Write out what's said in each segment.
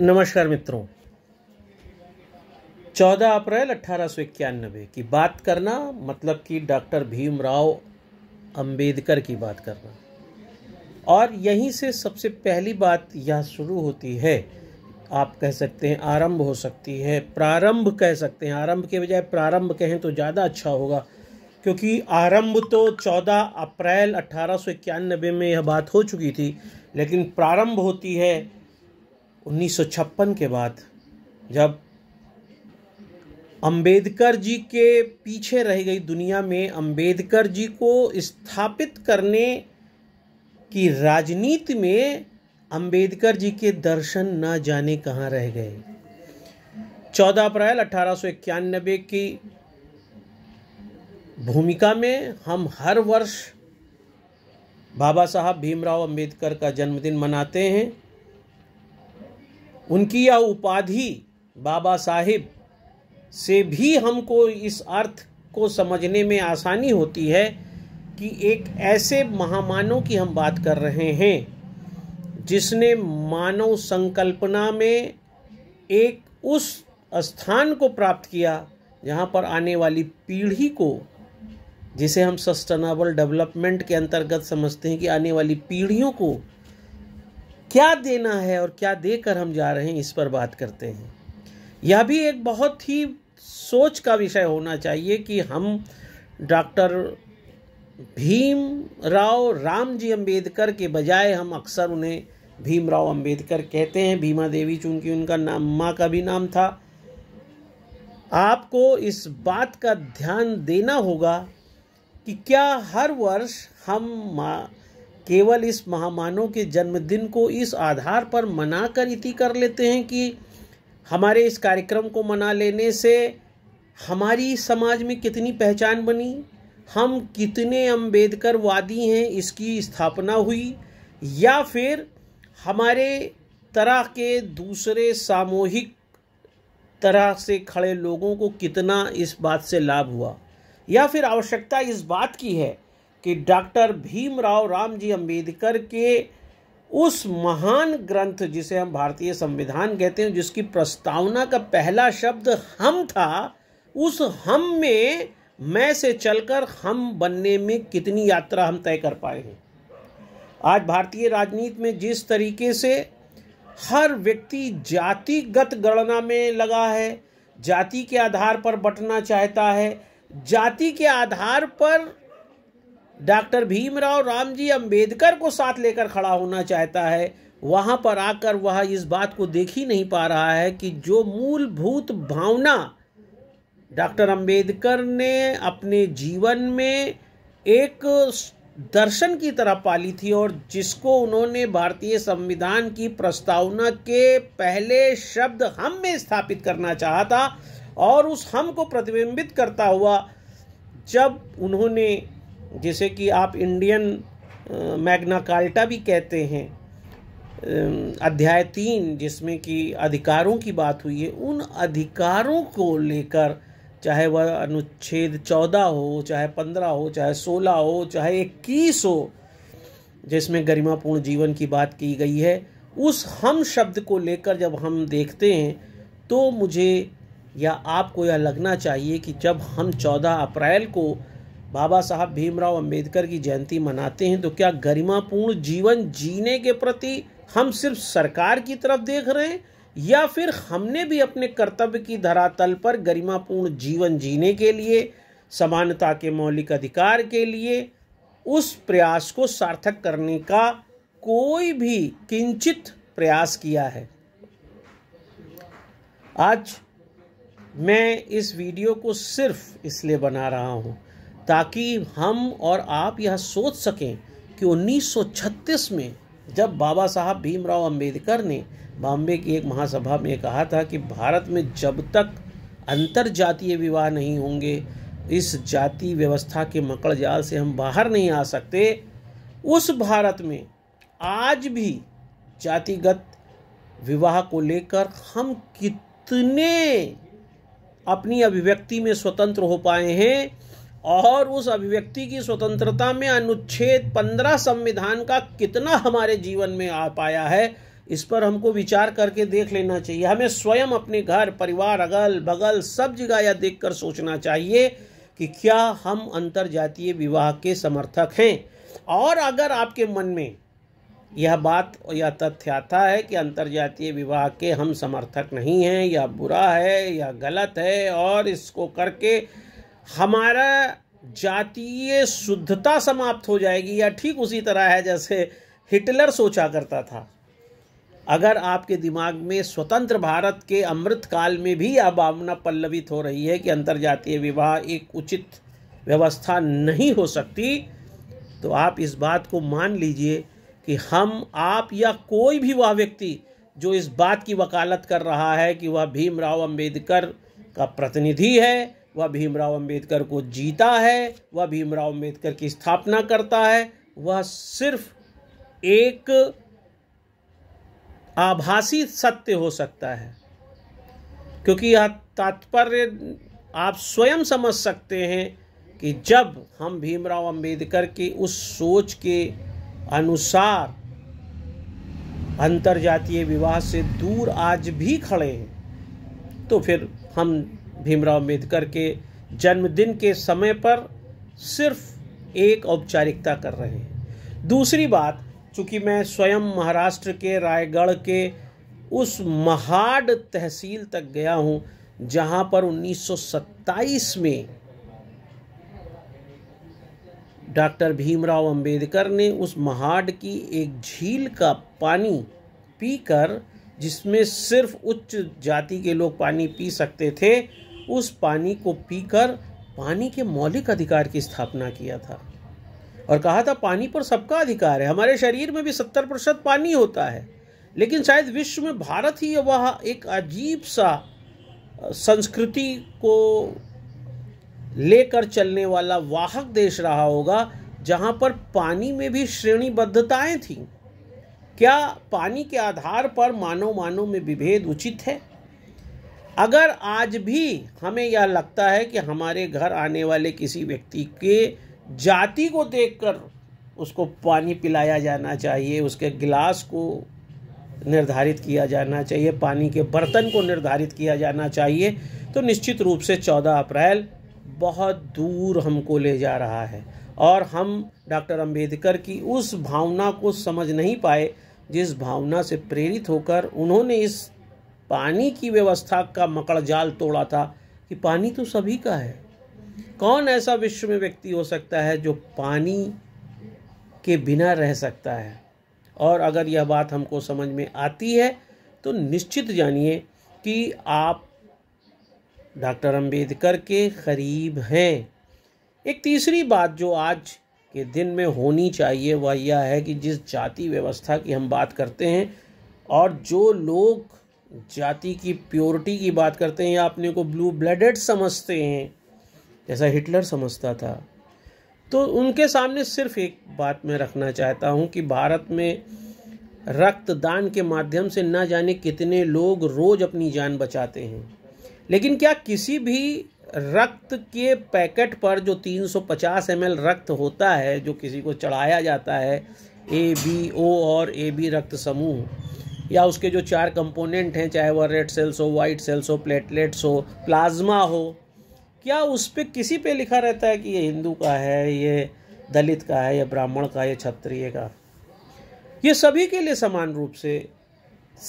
नमस्कार मित्रों 14 अप्रैल अट्ठारह की बात करना मतलब कि डॉक्टर भीमराव अंबेडकर की बात करना और यहीं से सबसे पहली बात यह शुरू होती है आप कह सकते हैं आरंभ हो सकती है प्रारंभ कह सकते हैं आरंभ के बजाय प्रारंभ कहें तो ज़्यादा अच्छा होगा क्योंकि आरंभ तो 14 अप्रैल अट्ठारह में यह बात हो चुकी थी लेकिन प्रारंभ होती है 1956 के बाद जब अंबेडकर जी के पीछे रह गई दुनिया में अंबेडकर जी को स्थापित करने की राजनीति में अंबेडकर जी के दर्शन न जाने कहाँ रह गए 14 अप्रैल अठारह की भूमिका में हम हर वर्ष बाबा साहब भीमराव अंबेडकर का जन्मदिन मनाते हैं उनकी यह उपाधि बाबा साहिब से भी हमको इस अर्थ को समझने में आसानी होती है कि एक ऐसे महामानव की हम बात कर रहे हैं जिसने मानव संकल्पना में एक उस स्थान को प्राप्त किया जहाँ पर आने वाली पीढ़ी को जिसे हम सस्टेनेबल डेवलपमेंट के अंतर्गत समझते हैं कि आने वाली पीढ़ियों को क्या देना है और क्या देकर हम जा रहे हैं इस पर बात करते हैं यह भी एक बहुत ही सोच का विषय होना चाहिए कि हम डॉक्टर भीम राव राम जी अम्बेडकर के बजाय हम अक्सर उन्हें भीम राव अम्बेडकर कहते हैं भीमा देवी चूंकि उनका नाम माँ का भी नाम था आपको इस बात का ध्यान देना होगा कि क्या हर वर्ष हम माँ केवल इस महामानव के जन्मदिन को इस आधार पर मना कर इति कर लेते हैं कि हमारे इस कार्यक्रम को मना लेने से हमारी समाज में कितनी पहचान बनी हम कितने अम्बेडकर वादी हैं इसकी स्थापना हुई या फिर हमारे तरह के दूसरे सामूहिक तरह से खड़े लोगों को कितना इस बात से लाभ हुआ या फिर आवश्यकता इस बात की है कि डॉक्टर भीमराव राम जी अम्बेडकर के उस महान ग्रंथ जिसे हम भारतीय संविधान कहते हैं जिसकी प्रस्तावना का पहला शब्द हम था उस हम में मैं से चलकर हम बनने में कितनी यात्रा हम तय कर पाए हैं आज भारतीय राजनीति में जिस तरीके से हर व्यक्ति जातिगत गणना में लगा है जाति के आधार पर बटना चाहता है जाति के आधार पर डॉक्टर भीमराव रामजी अंबेडकर को साथ लेकर खड़ा होना चाहता है वहाँ पर आकर वह इस बात को देख ही नहीं पा रहा है कि जो मूलभूत भावना डॉक्टर अंबेडकर ने अपने जीवन में एक दर्शन की तरह पाली थी और जिसको उन्होंने भारतीय संविधान की प्रस्तावना के पहले शब्द हम में स्थापित करना चाहा था और उस हम को प्रतिबिंबित करता हुआ जब उन्होंने जिसे कि आप इंडियन मैग्ना कार्टा भी कहते हैं अध्याय तीन जिसमें कि अधिकारों की बात हुई है उन अधिकारों को लेकर चाहे वह अनुच्छेद चौदह हो चाहे पंद्रह हो चाहे सोलह हो चाहे इक्कीस हो जिसमें गरिमापूर्ण जीवन की बात की गई है उस हम शब्द को लेकर जब हम देखते हैं तो मुझे या आपको यह लगना चाहिए कि जब हम चौदह अप्रैल को बाबा साहब भीमराव अंबेडकर की जयंती मनाते हैं तो क्या गरिमापूर्ण जीवन जीने के प्रति हम सिर्फ सरकार की तरफ देख रहे हैं या फिर हमने भी अपने कर्तव्य की धरातल पर गरिमापूर्ण जीवन जीने के लिए समानता के मौलिक अधिकार के लिए उस प्रयास को सार्थक करने का कोई भी किंचित प्रयास किया है आज मैं इस वीडियो को सिर्फ इसलिए बना रहा हूँ ताकि हम और आप यह सोच सकें कि 1936 में जब बाबा साहब भीमराव अंबेडकर ने बॉम्बे की एक महासभा में कहा था कि भारत में जब तक अंतर जातीय विवाह नहीं होंगे इस जाति व्यवस्था के मकड़ जाल से हम बाहर नहीं आ सकते उस भारत में आज भी जातिगत विवाह को लेकर हम कितने अपनी अभिव्यक्ति में स्वतंत्र हो पाए हैं और उस अभिव्यक्ति की स्वतंत्रता में अनुच्छेद पंद्रह संविधान का कितना हमारे जीवन में आ पाया है इस पर हमको विचार करके देख लेना चाहिए हमें स्वयं अपने घर परिवार अगल बगल सब जगह यह देख सोचना चाहिए कि क्या हम अंतर जातीय विवाह के समर्थक हैं और अगर आपके मन में यह बात या तथ्य आता है कि अंतर जातीय विवाह के हम समर्थक नहीं हैं या बुरा है या गलत है और इसको करके हमारा जातीय शुद्धता समाप्त हो जाएगी या ठीक उसी तरह है जैसे हिटलर सोचा करता था अगर आपके दिमाग में स्वतंत्र भारत के अमृत काल में भी यह भावना पल्लवित हो रही है कि जातीय विवाह एक उचित व्यवस्था नहीं हो सकती तो आप इस बात को मान लीजिए कि हम आप या कोई भी वह व्यक्ति जो इस बात की वकालत कर रहा है कि वह भीमराव अंबेडकर का प्रतिनिधि है वह भीमराव अंबेडकर को जीता है वह भीमराव अंबेडकर की स्थापना करता है वह सिर्फ एक आभासी सत्य हो सकता है क्योंकि यह तात्पर्य आप स्वयं समझ सकते हैं कि जब हम भीमराव अंबेडकर की उस सोच के अनुसार अंतर्जातीय विवाह से दूर आज भी खड़े हैं तो फिर हम भीमराव अम्बेडकर के जन्मदिन के समय पर सिर्फ एक औपचारिकता कर रहे हैं दूसरी बात चूंकि मैं स्वयं महाराष्ट्र के रायगढ़ के उस महाड तहसील तक गया हूँ जहां पर 1927 में डॉक्टर भीमराव अंबेडकर ने उस महाड की एक झील का पानी पीकर जिसमें सिर्फ उच्च जाति के लोग पानी पी सकते थे उस पानी को पीकर पानी के मौलिक अधिकार की स्थापना किया था और कहा था पानी पर सबका अधिकार है हमारे शरीर में भी सत्तर प्रतिशत पानी होता है लेकिन शायद विश्व में भारत ही वह एक अजीब सा संस्कृति को लेकर चलने वाला वाहक देश रहा होगा जहाँ पर पानी में भी श्रेणीबद्धताएं थीं क्या पानी के आधार पर मानव मानव में विभेद उचित है अगर आज भी हमें यह लगता है कि हमारे घर आने वाले किसी व्यक्ति के जाति को देखकर उसको पानी पिलाया जाना चाहिए उसके गिलास को निर्धारित किया जाना चाहिए पानी के बर्तन को निर्धारित किया जाना चाहिए तो निश्चित रूप से 14 अप्रैल बहुत दूर हमको ले जा रहा है और हम डॉक्टर अंबेडकर की उस भावना को समझ नहीं पाए जिस भावना से प्रेरित होकर उन्होंने इस पानी की व्यवस्था का मकड़ जाल तोड़ा था कि पानी तो सभी का है कौन ऐसा विश्व में व्यक्ति हो सकता है जो पानी के बिना रह सकता है और अगर यह बात हमको समझ में आती है तो निश्चित जानिए कि आप डॉक्टर अंबेडकर के करीब हैं एक तीसरी बात जो आज के दिन में होनी चाहिए वह यह है कि जिस जाति व्यवस्था की हम बात करते हैं और जो लोग जाति की प्योरिटी की बात करते हैं या अपने को ब्लू ब्लडेड समझते हैं जैसा हिटलर समझता था तो उनके सामने सिर्फ एक बात मैं रखना चाहता हूँ कि भारत में रक्तदान के माध्यम से ना जाने कितने लोग रोज़ अपनी जान बचाते हैं लेकिन क्या किसी भी रक्त के पैकेट पर जो 350 एम रक्त होता है जो किसी को चढ़ाया जाता है ए बी ओ और ए बी रक्त समूह या उसके जो चार कंपोनेंट हैं चाहे वह रेड सेल्स हो वाइट सेल्स हो प्लेटलेट्स हो प्लाज्मा हो क्या उस पर किसी पे लिखा रहता है कि ये हिंदू का है ये दलित का है ये ब्राह्मण का ये क्षत्रिय का ये सभी के लिए समान रूप से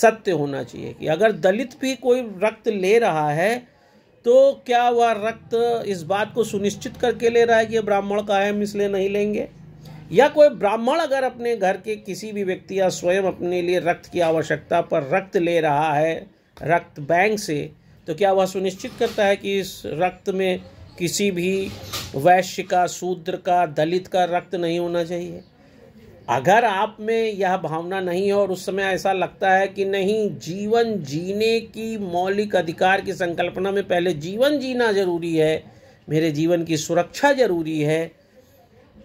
सत्य होना चाहिए कि अगर दलित भी कोई रक्त ले रहा है तो क्या वह रक्त इस बात को सुनिश्चित करके ले रहा है कि ब्राह्मण का है हम इसलिए नहीं लेंगे या कोई ब्राह्मण अगर अपने घर के किसी भी व्यक्ति या स्वयं अपने लिए रक्त की आवश्यकता पर रक्त ले रहा है रक्त बैंक से तो क्या वह सुनिश्चित करता है कि इस रक्त में किसी भी वैश्य का शूद्र का दलित का रक्त नहीं होना चाहिए अगर आप में यह भावना नहीं है और उस समय ऐसा लगता है कि नहीं जीवन जीने की मौलिक अधिकार की संकल्पना में पहले जीवन जीना जरूरी है मेरे जीवन की सुरक्षा जरूरी है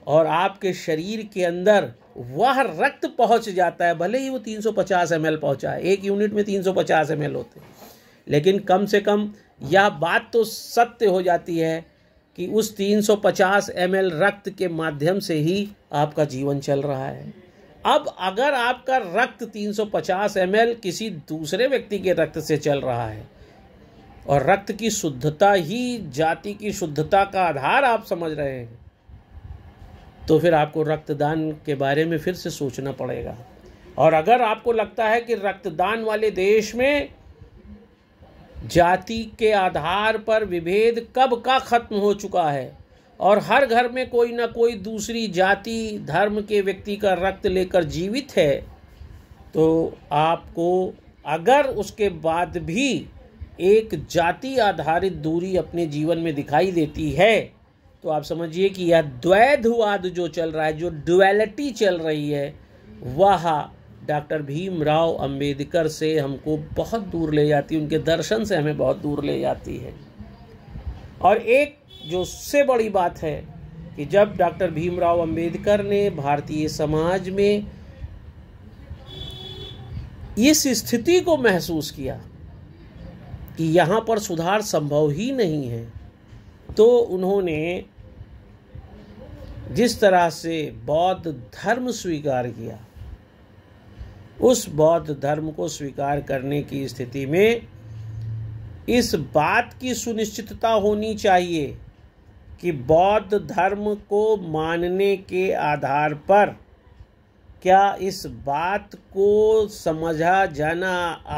और आपके शरीर के अंदर वह रक्त पहुंच जाता है भले ही वो 350 ml पहुंचा है एक यूनिट में 350 एल होते हैं लेकिन कम से कम यह बात तो सत्य हो जाती है कि उस 350 एल रक्त के माध्यम से ही आपका जीवन चल रहा है अब अगर आपका रक्त 350 एल किसी दूसरे व्यक्ति के रक्त से चल रहा है और रक्त की शुद्धता ही जाति की शुद्धता का आधार आप समझ रहे हैं तो फिर आपको रक्तदान के बारे में फिर से सोचना पड़ेगा और अगर आपको लगता है कि रक्तदान वाले देश में जाति के आधार पर विभेद कब का खत्म हो चुका है और हर घर में कोई ना कोई दूसरी जाति धर्म के व्यक्ति का रक्त लेकर जीवित है तो आपको अगर उसके बाद भी एक जाति आधारित दूरी अपने जीवन में दिखाई देती है तो आप समझिए कि यह द्वैधवाद जो चल रहा है जो डुअलिटी चल रही है वह डॉक्टर भीमराव अंबेडकर से हमको बहुत दूर ले जाती है उनके दर्शन से हमें बहुत दूर ले जाती है और एक जो से बड़ी बात है कि जब डॉक्टर भीमराव अंबेडकर ने भारतीय समाज में इस स्थिति को महसूस किया कि यहाँ पर सुधार संभव ही नहीं है तो उन्होंने जिस तरह से बौद्ध धर्म स्वीकार किया उस बौद्ध धर्म को स्वीकार करने की स्थिति में इस बात की सुनिश्चितता होनी चाहिए कि बौद्ध धर्म को मानने के आधार पर क्या इस बात को समझा जाना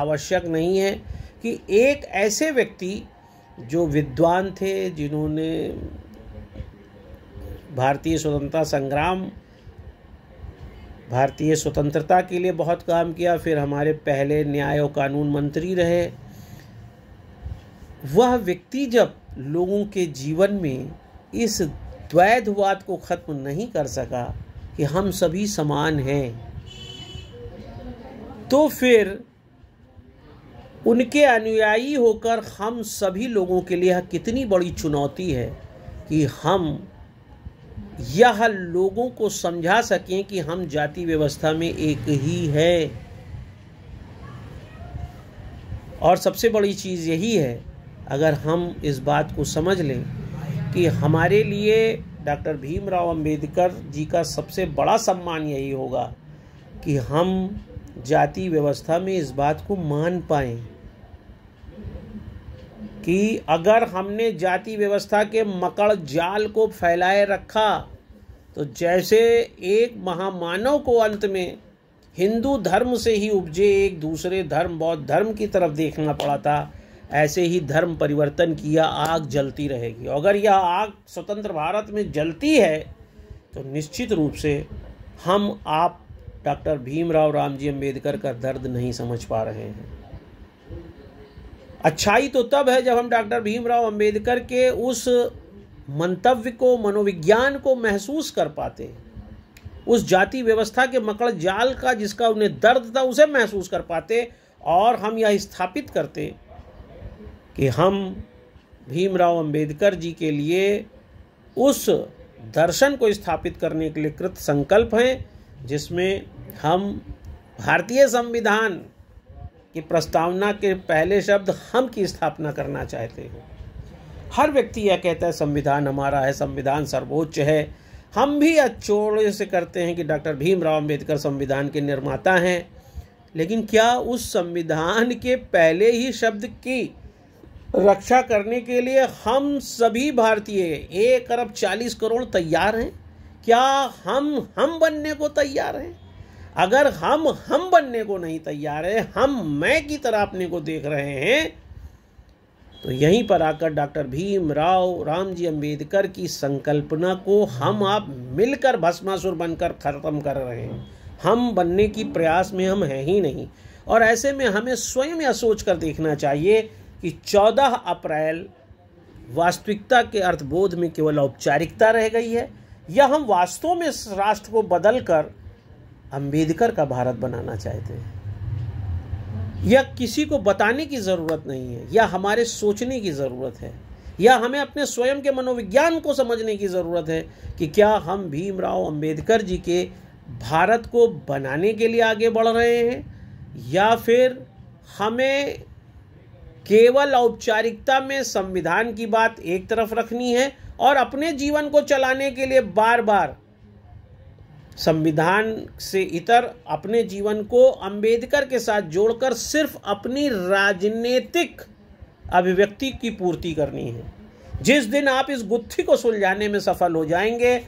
आवश्यक नहीं है कि एक ऐसे व्यक्ति जो विद्वान थे जिन्होंने भारतीय स्वतंत्रता संग्राम भारतीय स्वतंत्रता के लिए बहुत काम किया फिर हमारे पहले न्याय और कानून मंत्री रहे वह व्यक्ति जब लोगों के जीवन में इस द्वैधवाद को ख़त्म नहीं कर सका कि हम सभी समान हैं तो फिर उनके अनुयायी होकर हम सभी लोगों के लिए कितनी बड़ी चुनौती है कि हम यह लोगों को समझा सकें कि हम जाति व्यवस्था में एक ही है और सबसे बड़ी चीज़ यही है अगर हम इस बात को समझ लें कि हमारे लिए डॉक्टर भीमराव अंबेडकर जी का सबसे बड़ा सम्मान यही होगा कि हम जाति व्यवस्था में इस बात को मान पाएँ कि अगर हमने जाति व्यवस्था के मकड़ जाल को फैलाए रखा तो जैसे एक महामानव को अंत में हिंदू धर्म से ही उपजे एक दूसरे धर्म बौद्ध धर्म की तरफ देखना पड़ा था ऐसे ही धर्म परिवर्तन किया आग जलती रहेगी अगर यह आग स्वतंत्र भारत में जलती है तो निश्चित रूप से हम आप डॉक्टर भीमराव रामजी अम्बेडकर का दर्द नहीं समझ पा रहे हैं अच्छाई तो तब है जब हम डॉक्टर भीमराव अंबेडकर के उस मंतव्य को मनोविज्ञान को महसूस कर पाते हैं उस जाति व्यवस्था के मकड़ जाल का जिसका उन्हें दर्द था उसे महसूस कर पाते और हम यह स्थापित करते कि हम भीमराव अंबेडकर जी के लिए उस दर्शन को स्थापित करने के लिए कृत संकल्प हैं जिसमें हम भारतीय संविधान कि प्रस्तावना के पहले शब्द हम की स्थापना करना चाहते हो हर व्यक्ति यह कहता है संविधान हमारा है संविधान सर्वोच्च है हम भी अचोड़ से करते हैं कि डॉक्टर भीमराव अंबेडकर संविधान के निर्माता हैं लेकिन क्या उस संविधान के पहले ही शब्द की रक्षा करने के लिए हम सभी भारतीय एक अरब चालीस करोड़ तैयार हैं क्या हम हम बनने को तैयार हैं अगर हम हम बनने को नहीं तैयार है हम मैं की तरह अपने को देख रहे हैं तो यहीं पर आकर डॉक्टर भीमराव राम जी अम्बेडकर की संकल्पना को हम आप मिलकर भस्मासुर बनकर खत्म कर रहे हैं हम बनने की प्रयास में हम हैं ही नहीं और ऐसे में हमें स्वयं यह सोच कर देखना चाहिए कि 14 अप्रैल वास्तविकता के अर्थबोध में केवल औपचारिकता रह गई है या हम वास्तव में राष्ट्र को बदल कर अंबेडकर का भारत बनाना चाहते हैं या किसी को बताने की ज़रूरत नहीं है या हमारे सोचने की ज़रूरत है या हमें अपने स्वयं के मनोविज्ञान को समझने की ज़रूरत है कि क्या हम भीमराव अंबेडकर जी के भारत को बनाने के लिए आगे बढ़ रहे हैं या फिर हमें केवल औपचारिकता में संविधान की बात एक तरफ रखनी है और अपने जीवन को चलाने के लिए बार बार संविधान से इतर अपने जीवन को अंबेडकर के साथ जोड़कर सिर्फ अपनी राजनीतिक अभिव्यक्ति की पूर्ति करनी है जिस दिन आप इस गुत्थी को सुलझाने में सफल हो जाएंगे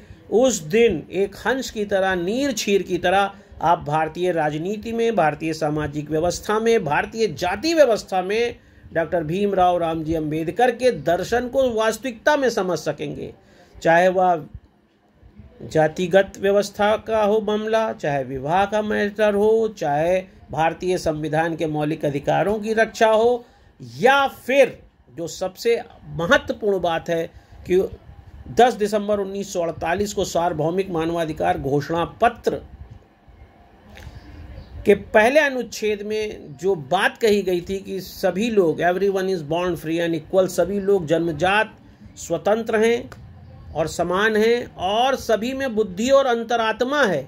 उस दिन एक हंस की तरह नीर छीर की तरह आप भारतीय राजनीति में भारतीय सामाजिक व्यवस्था में भारतीय जाति व्यवस्था में डॉक्टर भीमराव रामजी अंबेडकर के दर्शन को वास्तविकता में समझ सकेंगे चाहे वह जातिगत व्यवस्था का हो मामला चाहे विवाह का मैटर हो चाहे भारतीय संविधान के मौलिक अधिकारों की रक्षा हो या फिर जो सबसे महत्वपूर्ण बात है कि 10 दिसंबर 1948 को सार्वभौमिक मानवाधिकार घोषणा पत्र के पहले अनुच्छेद में जो बात कही गई थी कि सभी लोग everyone is bond free and equal सभी लोग जन्मजात स्वतंत्र हैं और समान हैं और सभी में बुद्धि और अंतरात्मा है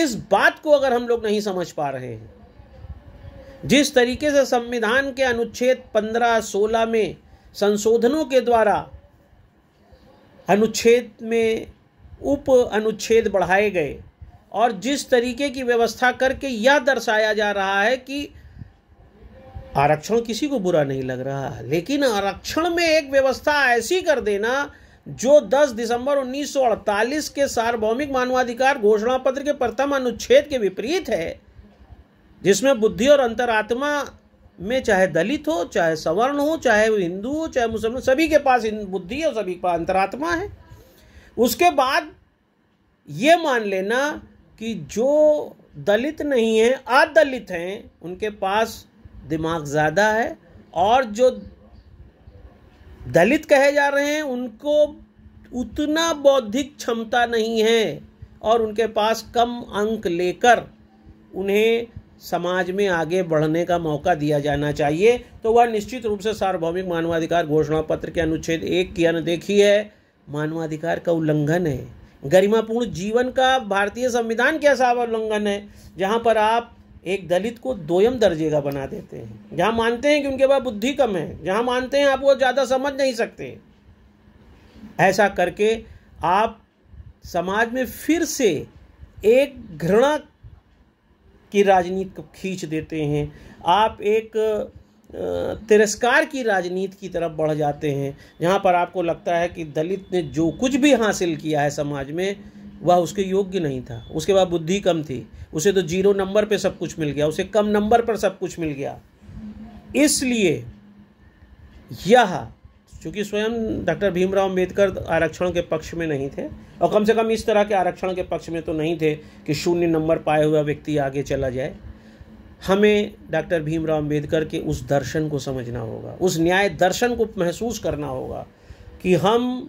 इस बात को अगर हम लोग नहीं समझ पा रहे हैं जिस तरीके से संविधान के अनुच्छेद 15-16 में संशोधनों के द्वारा अनुच्छेद में उप अनुच्छेद बढ़ाए गए और जिस तरीके की व्यवस्था करके यह दर्शाया जा रहा है कि आरक्षण किसी को बुरा नहीं लग रहा लेकिन आरक्षण में एक व्यवस्था ऐसी कर देना जो 10 दिसंबर 1948 के सार्वभौमिक मानवाधिकार घोषणा पत्र के प्रथम अनुच्छेद के विपरीत है जिसमें बुद्धि और अंतरात्मा में चाहे दलित हो चाहे सवर्ण हो चाहे वो हिंदू हो चाहे मुसलमान सभी के पास बुद्धि और सभी के पास अंतरात्मा है उसके बाद ये मान लेना कि जो दलित नहीं है अदलित हैं उनके पास दिमाग ज़्यादा है और जो दलित कहे जा रहे हैं उनको उतना बौद्धिक क्षमता नहीं है और उनके पास कम अंक लेकर उन्हें समाज में आगे बढ़ने का मौका दिया जाना चाहिए तो वह निश्चित रूप से सार्वभौमिक मानवाधिकार घोषणा पत्र के अनुच्छेद एक की अनदेखी है मानवाधिकार का उल्लंघन है गरिमापूर्ण जीवन का भारतीय संविधान कैसा उल्लंघन है जहाँ पर आप एक दलित को दोयम दर्जे का बना देते हैं जहाँ मानते हैं कि उनके पास बुद्धि कम है जहाँ मानते हैं आप वो ज़्यादा समझ नहीं सकते ऐसा करके आप समाज में फिर से एक घृणा की राजनीति को खींच देते हैं आप एक तिरस्कार की राजनीति की तरफ बढ़ जाते हैं जहाँ पर आपको लगता है कि दलित ने जो कुछ भी हासिल किया है समाज में वह उसके योग्य नहीं था उसके बाद बुद्धि कम थी उसे तो जीरो नंबर पे सब कुछ मिल गया उसे कम नंबर पर सब कुछ मिल गया इसलिए यह चूंकि स्वयं डॉक्टर भीमराव अम्बेडकर आरक्षण के पक्ष में नहीं थे और कम से कम इस तरह के आरक्षण के पक्ष में तो नहीं थे कि शून्य नंबर पाए हुआ व्यक्ति आगे चला जाए हमें डॉक्टर भीमराव अम्बेडकर के उस दर्शन को समझना होगा उस न्याय दर्शन को महसूस करना होगा कि हम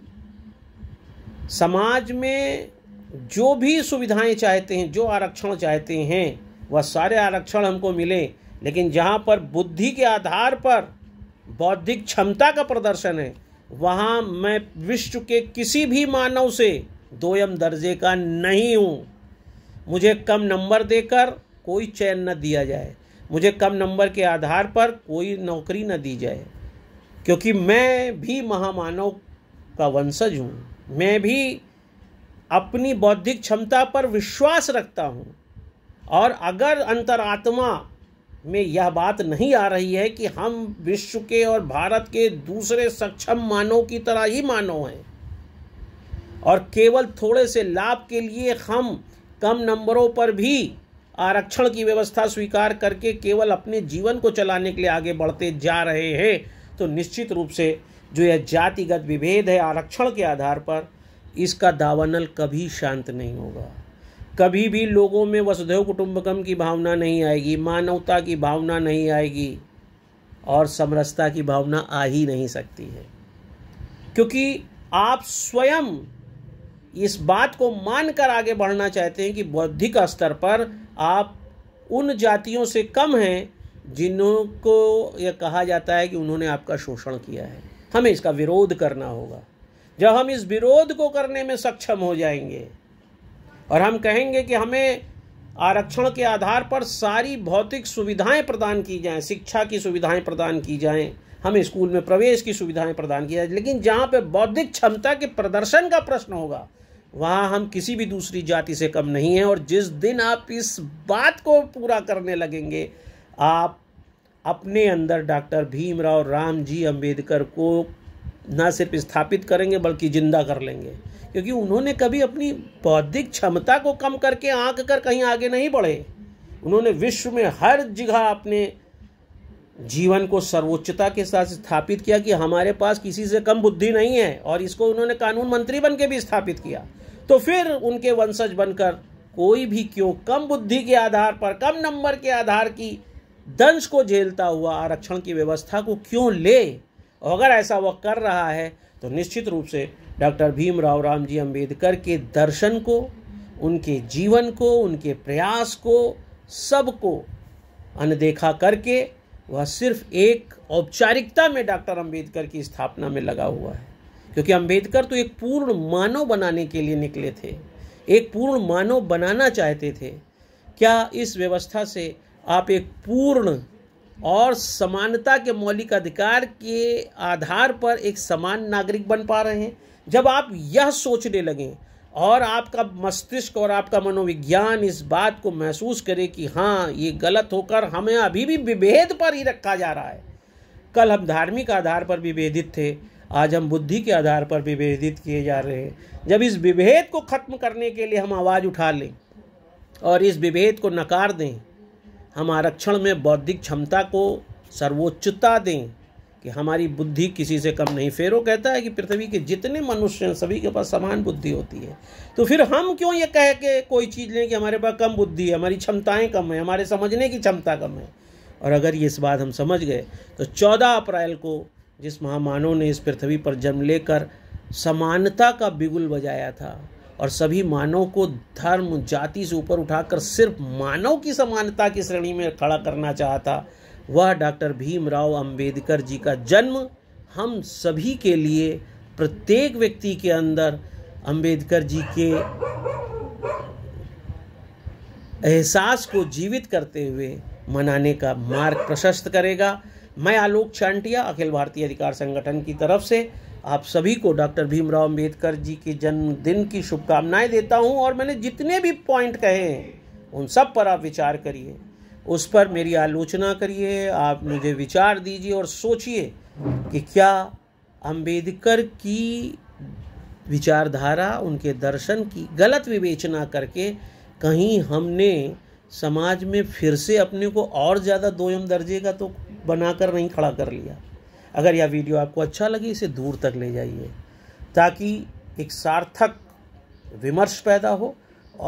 समाज में जो भी सुविधाएं चाहते हैं जो आरक्षण चाहते हैं वह सारे आरक्षण हमको मिले लेकिन जहाँ पर बुद्धि के आधार पर बौद्धिक क्षमता का प्रदर्शन है वहाँ मैं विश्व के किसी भी मानव से दोयम दर्जे का नहीं हूँ मुझे कम नंबर देकर कोई चयन न दिया जाए मुझे कम नंबर के आधार पर कोई नौकरी न दी जाए क्योंकि मैं भी महामानव का वंशज हूँ मैं भी अपनी बौद्धिक क्षमता पर विश्वास रखता हूँ और अगर अंतरात्मा में यह बात नहीं आ रही है कि हम विश्व के और भारत के दूसरे सक्षम मानव की तरह ही मानव हैं और केवल थोड़े से लाभ के लिए हम कम नंबरों पर भी आरक्षण की व्यवस्था स्वीकार करके केवल अपने जीवन को चलाने के लिए आगे बढ़ते जा रहे हैं तो निश्चित रूप से जो यह जातिगत विभेद है आरक्षण के आधार पर इसका दावानल कभी शांत नहीं होगा कभी भी लोगों में वसुधैव कुटुंबकम की भावना नहीं आएगी मानवता की भावना नहीं आएगी और समरसता की भावना आ ही नहीं सकती है क्योंकि आप स्वयं इस बात को मानकर आगे बढ़ना चाहते हैं कि बौद्धिक स्तर पर आप उन जातियों से कम हैं जिन्हों को यह कहा जाता है कि उन्होंने आपका शोषण किया है हमें इसका विरोध करना होगा जब हम इस विरोध को करने में सक्षम हो जाएंगे और हम कहेंगे कि हमें आरक्षण के आधार पर सारी भौतिक सुविधाएं प्रदान की जाएं शिक्षा की सुविधाएं प्रदान की जाएं हमें स्कूल में प्रवेश की सुविधाएं प्रदान की जाए लेकिन जहाँ पे बौद्धिक क्षमता के प्रदर्शन का प्रश्न होगा वहाँ हम किसी भी दूसरी जाति से कम नहीं हैं और जिस दिन आप इस बात को पूरा करने लगेंगे आप अपने अंदर डॉक्टर भीमराव राम जी अम्बेडकर को ना सिर्फ स्थापित करेंगे बल्कि जिंदा कर लेंगे क्योंकि उन्होंने कभी अपनी बौद्धिक क्षमता को कम करके आंक कर कहीं आगे नहीं बढ़े उन्होंने विश्व में हर जगह अपने जीवन को सर्वोच्चता के साथ स्थापित किया कि हमारे पास किसी से कम बुद्धि नहीं है और इसको उन्होंने कानून मंत्री बन के भी स्थापित किया तो फिर उनके वंशज बनकर कोई भी क्यों कम बुद्धि के आधार पर कम नंबर के आधार की दंश को झेलता हुआ आरक्षण की व्यवस्था को क्यों ले और अगर ऐसा वह कर रहा है तो निश्चित रूप से डॉक्टर भीमराव राम जी अम्बेडकर के दर्शन को उनके जीवन को उनके प्रयास को सबको अनदेखा करके वह सिर्फ एक औपचारिकता में डॉक्टर अंबेडकर की स्थापना में लगा हुआ है क्योंकि अंबेडकर तो एक पूर्ण मानव बनाने के लिए निकले थे एक पूर्ण मानव बनाना चाहते थे क्या इस व्यवस्था से आप एक पूर्ण और समानता के मौलिक अधिकार के आधार पर एक समान नागरिक बन पा रहे हैं जब आप यह सोचने लगें और आपका मस्तिष्क और आपका मनोविज्ञान इस बात को महसूस करे कि हाँ ये गलत होकर हमें अभी भी विभेद पर ही रखा जा रहा है कल हम धार्मिक आधार पर विभेदित थे आज हम बुद्धि के आधार पर विभेदित किए जा रहे हैं जब इस विभेद को ख़त्म करने के लिए हम आवाज़ उठा लें और इस विभेद को नकार दें हम आरक्षण में बौद्धिक क्षमता को सर्वोच्चता दें कि हमारी बुद्धि किसी से कम नहीं फेरो कहता है कि पृथ्वी के जितने मनुष्य हैं सभी के पास समान बुद्धि होती है तो फिर हम क्यों ये कह के कोई चीज़ लें कि हमारे पास कम बुद्धि है हमारी क्षमताएं कम है हमारे समझने की क्षमता कम है और अगर ये इस बात हम समझ गए तो चौदह अप्रैल को जिस महामानव ने इस पृथ्वी पर जन्म लेकर समानता का बिगुल बजाया था और सभी मानव को धर्म जाति से ऊपर उठाकर सिर्फ मानव की समानता की श्रेणी में खड़ा करना चाहता वह डॉक्टर भीमराव अंबेडकर जी का जन्म हम सभी के लिए प्रत्येक व्यक्ति के अंदर अंबेडकर जी के एहसास को जीवित करते हुए मनाने का मार्ग प्रशस्त करेगा मैं आलोक चांटिया अखिल भारतीय अधिकार संगठन की तरफ से आप सभी को डॉक्टर भीमराव अम्बेडकर जी के जन्मदिन की शुभकामनाएं देता हूं और मैंने जितने भी पॉइंट कहे हैं उन सब पर आप विचार करिए उस पर मेरी आलोचना करिए आप मुझे विचार दीजिए और सोचिए कि क्या अंबेडकर की विचारधारा उनके दर्शन की गलत विवेचना करके कहीं हमने समाज में फिर से अपने को और ज़्यादा दोयम दर्जे का तो बनाकर नहीं खड़ा कर लिया अगर यह वीडियो आपको अच्छा लगे इसे दूर तक ले जाइए ताकि एक सार्थक विमर्श पैदा हो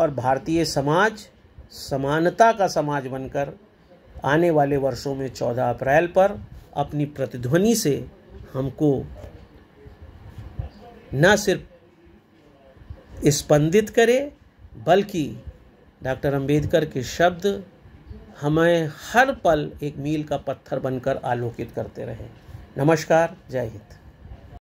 और भारतीय समाज समानता का समाज बनकर आने वाले वर्षों में 14 अप्रैल पर अपनी प्रतिध्वनि से हमको न सिर्फ स्पंदित करे बल्कि डॉक्टर अंबेडकर के शब्द हमें हर पल एक मील का पत्थर बनकर आलोकित करते रहें नमस्कार जय हिंद